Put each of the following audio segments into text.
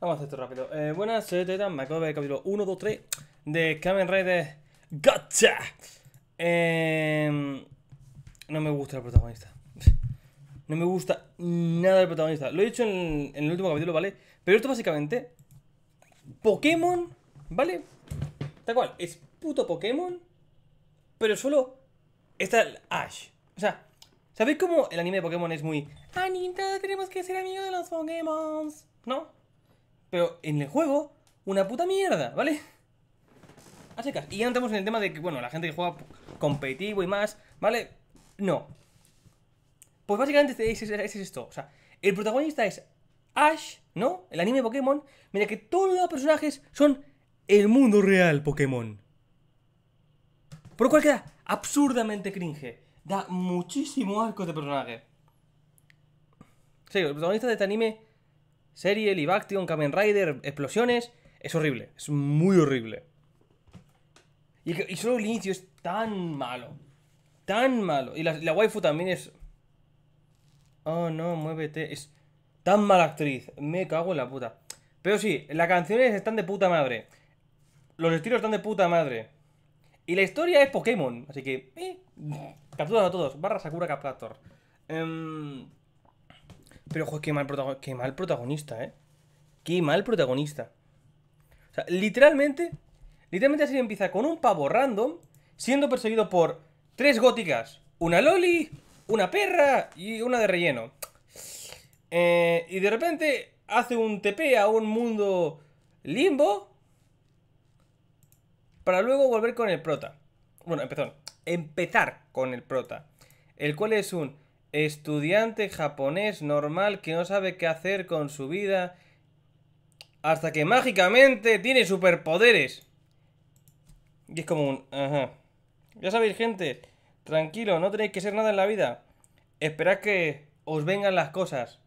Vamos a hacer esto rápido. Eh, buenas, soy Teta, me acabo de ver el capítulo 1, 2, 3 de Kamen Rider Gotcha. Em, no me gusta el protagonista. No me gusta nada el protagonista. Lo he dicho en, el último capítulo, ¿vale? Pero esto básicamente... Pokémon, ¿vale? Tal cual, es puto Pokémon, pero solo está el Ash. O sea, ¿sabéis cómo el anime de Pokémon es muy... Anita, ah, tenemos que ser amigos de los Pokémon, ¿no? Pero en el juego, una puta mierda, ¿vale? A secas. Y ya entramos en el tema de que, bueno, la gente que juega competitivo y más, ¿vale? No. Pues básicamente este, Ese es, esto. O sea, el protagonista es Ash, ¿no? El anime Pokémon. Mira que todos los personajes son el mundo real Pokémon. Por lo cual queda absurdamente cringe. Da muchísimo arco de este personaje. Sí, el protagonista de este anime Serie, Live Action, Kamen Rider, explosiones. Es horrible, es muy horrible. Y, solo el inicio es tan malo. Tan malo. Y la, waifu también es. Oh no, muévete. Es tan mala actriz. Me cago en la puta. Pero sí, las canciones están de puta madre. Los estilos están de puta madre. Y la historia es Pokémon. Así que. Eh, capturas a todos. Barra Sakura Captor. Em, pero, joder, qué mal, protagonista, ¿eh? Qué mal protagonista. O sea, literalmente, literalmente así empieza con un pavo random siendo perseguido por tres góticas, una loli, una perra y una de relleno. Eh, y de repente hace un TP a un mundo limbo para luego volver con el prota. Bueno, empezó. Empezar con el prota. El cual es un estudiante japonés normal que no sabe qué hacer con su vida hasta que mágicamente tiene superpoderes. Y es como un... Ajá. Ya sabéis, gente, tranquilo, no tenéis que ser nada en la vida. Esperad que os vengan las cosas.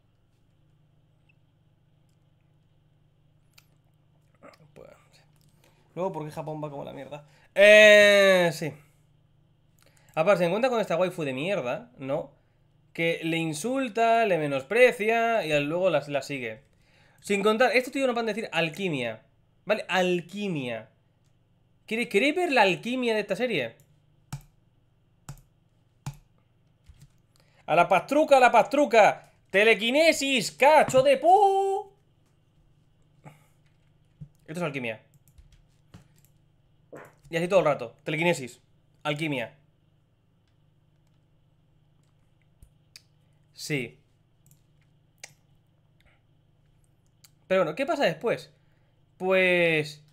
Luego, porque Japón va como la mierda? Eh... Sí. Aparte, se encuentra con esta waifu de mierda, ¿no? que le insulta, le menosprecia y luego la, sigue. Sin contar, esto tíos no van a decir alquimia. ¿Vale? Alquimia. ¿Queréis, ver la alquimia de esta serie? A la pastruca, a la pastruca. Telequinesis, cacho de pu. Esto es alquimia. Y así todo el rato. Telequinesis. Alquimia. Sí. Pero bueno, ¿qué pasa después? Pues...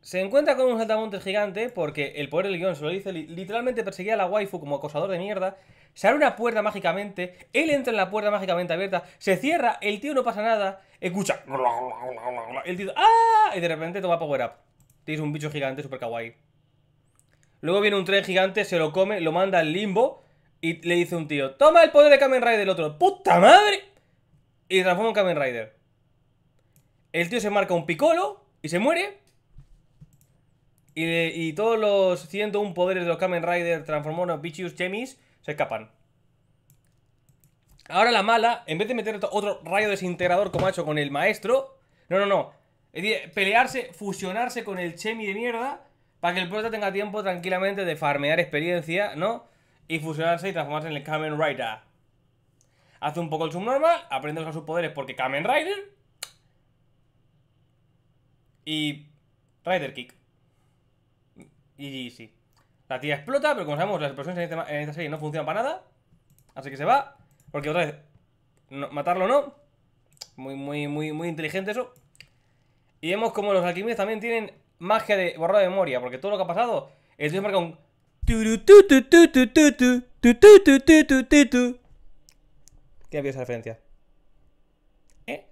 Se encuentra con un saltamontes gigante porque el poder del guión se lo dice, literalmente perseguía a la waifu como acosador de mierda. Se abre una puerta mágicamente, él entra en la puerta mágicamente abierta, se cierra, el tío no pasa nada, escucha. El tío, ¡ah! Y de repente toma power up. Es un bicho gigante super kawaii. Luego viene un tren gigante, se lo come, lo manda al limbo y le dice un tío, toma el poder de Kamen Rider. del otro, puta madre. Y transforma en Kamen Rider. El tío se marca un picolo y se muere. Y, y todos los 101 poderes de los Kamen Rider transformados en Bichius Chemis se escapan. Ahora la mala, en vez de meter otro rayo desintegrador como ha hecho con el maestro, no, no, no. Es decir, pelearse, fusionarse con el Chemi de mierda para que el prota tenga tiempo tranquilamente de farmear experiencia, ¿no? y fusionarse y transformarse en el Kamen Rider. Hace un poco el subnormal, aprende a usar sus poderes porque Kamen Rider. Y. Rider Kick. Y sí. La tía explota, pero como sabemos, las explosiones en, esta serie no funcionan para nada. Así que se va. Porque otra vez. matarlo no. Muy, muy, muy, muy inteligente eso. Y vemos como los alquimistas también tienen magia de borrado de memoria. Porque todo lo que ha pasado. es tío marca un ¿Qué había esa referencia? ¿Eh?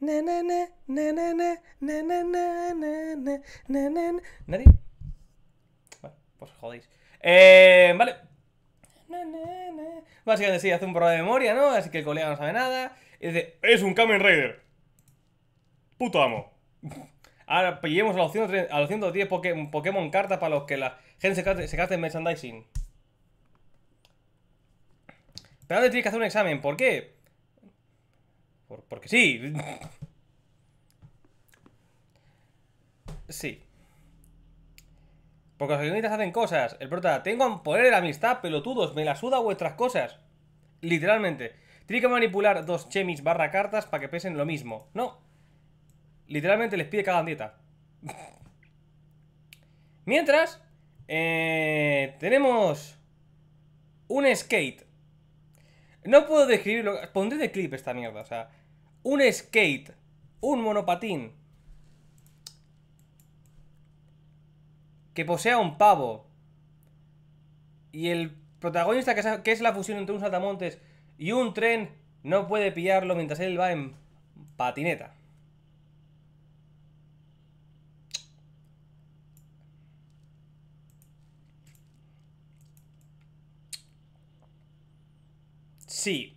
¿Nadie? Bueno, pues jodéis. Eh, vale. Básicamente sí, hace un problema de memoria, ¿no? Así que el colega no sabe nada. Y dice, es un Kamen Rider. Puto amo. Ahora pillemos pues, a los, a los 110 Pokémon, cartas para los que la gente se gaste, en merchandising. Pero antes tienes que hacer un examen. ¿Por qué? porque sí. Sí. Porque los guionistas hacen cosas. El prota, tengo poder de la amistad, pelotudos, me la suda vuestras cosas. Literalmente. Tiene que manipular dos chemis barra cartas para que pesen lo mismo. No literalmente les pide cada hagan dieta. Mientras, eh, tenemos un skate. No puedo describirlo. Pondré de clip esta mierda, o sea. Un skate. Un monopatín. Que posea un pavo. Y el protagonista, que es la fusión entre un saltamontes y un tren, no puede pillarlo mientras él va en patineta. Sí.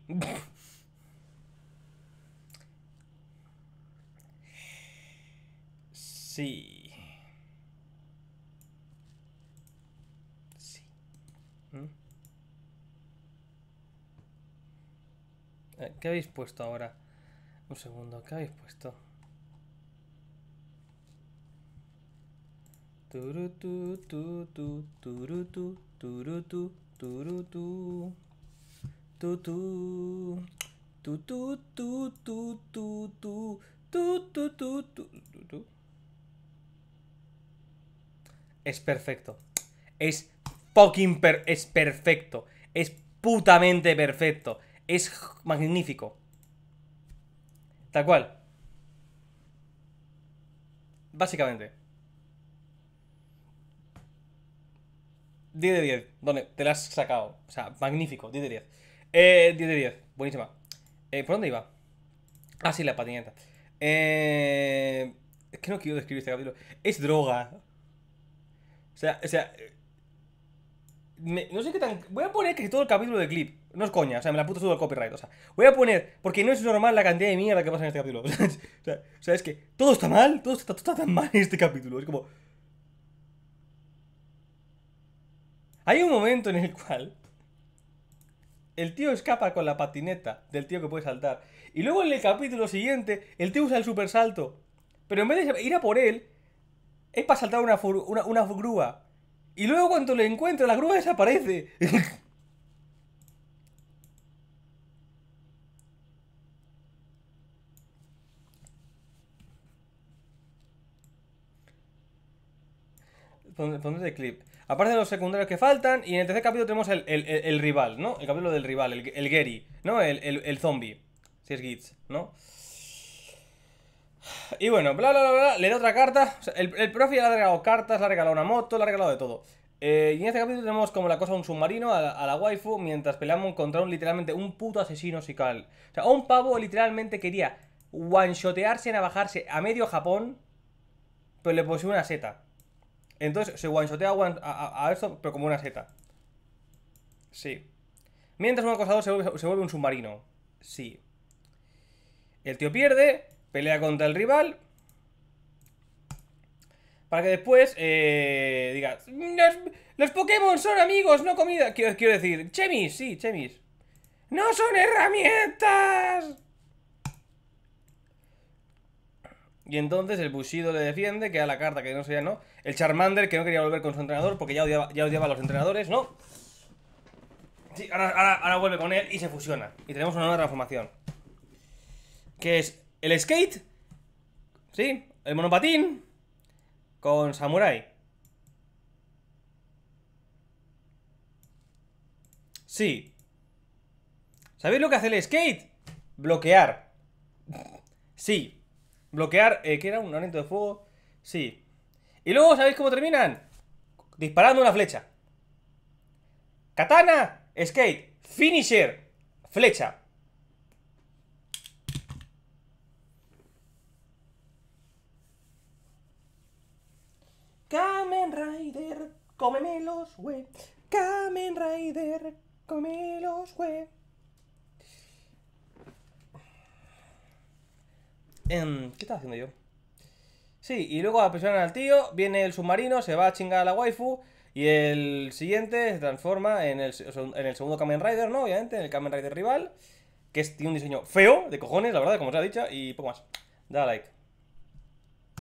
Sí. Sí. ¿Mm? Eh, ¿Qué habéis puesto ahora? Un segundo, ¿qué habéis puesto? Turutu, turutu, turutu, turutu, turutu. Tu tu tu tu tu tu tu tu tu tu tu tu tu Es perfecto. Es fucking per es perfecto. Es putamente perfecto. Es magnífico. Tal cual. Básicamente. 10 de 10. Donde te la has sacado. O sea, magnífico. 10 de 10. Eh, 10 de 10. Buenísima. Eh, ¿Por dónde iba? Ah, sí, la patineta. Eh, es que no quiero describir este capítulo. Es droga. O sea, o sea. no sé qué tan. Voy a poner que todo el capítulo de clip. No es coña, o sea, me la puto todo el copyright. O sea, voy a poner. Porque no es normal la cantidad de mierda que pasa en este capítulo. O sea, es, o sea, es que todo está mal, todo está, todo está tan mal en este capítulo. Es como. Hay un momento en el cual el tío escapa con la patineta del tío que puede saltar. Y luego en el capítulo siguiente, el tío usa el super salto. Pero en vez de ir a por él, es para saltar una, una, una grúa. Y luego cuando le encuentra, la grúa desaparece. pondré el clip. Aparte de los secundarios que faltan. Y en el tercer capítulo tenemos el, rival, ¿no? El capítulo del rival, el, el Gary, ¿no? El, zombie. Si es Gitz, ¿no? Y bueno, bla, bla, bla, bla. Le da otra carta. el, el profe le ha regalado cartas, le ha regalado una moto, le ha regalado de todo. Eh, y en este capítulo tenemos como la cosa un submarino a la, waifu mientras peleamos contra un literalmente un puto asesino sical. O sea, un pavo literalmente quería one-shotearse, navajarse a medio Japón, pero le puse una seta. Entonces se one a, a, esto, pero como una seta. Sí. Mientras un acosador se vuelve, se vuelve un submarino. Sí. El tío pierde, pelea contra el rival. Para que después eh, diga: los, Pokémon son amigos, no comida. Quiero, quiero decir, Chemis, sí, Chemis. ¡No son herramientas! Y entonces el Bushido le defiende, Que queda la carta que no sería no. El Charmander que no quería volver con su entrenador porque ya odiaba, a los entrenadores, ¿no? Sí, ahora, ahora, vuelve con él y se fusiona. Y tenemos una nueva transformación. Que es el skate. ¿Sí? El monopatín. Con samurai. Sí. ¿Sabéis lo que hace el skate? Bloquear. Sí. Bloquear, eh, que era un aliento de fuego. Sí. Y luego, ¿sabéis cómo terminan? Disparando una flecha. Katana, skate, finisher, flecha. Kamen Rider, los güey. Kamen Rider, los güey. Em, ¿Qué estaba haciendo yo? Sí, y luego aprisionan al tío, viene el submarino, se va a chingar a la waifu. Y el siguiente se transforma en el, segundo Kamen Rider, ¿no? Obviamente, en el Kamen Rider rival. Que tiene un diseño feo, de cojones, la verdad, como se ha dicho. Y poco más. Da like.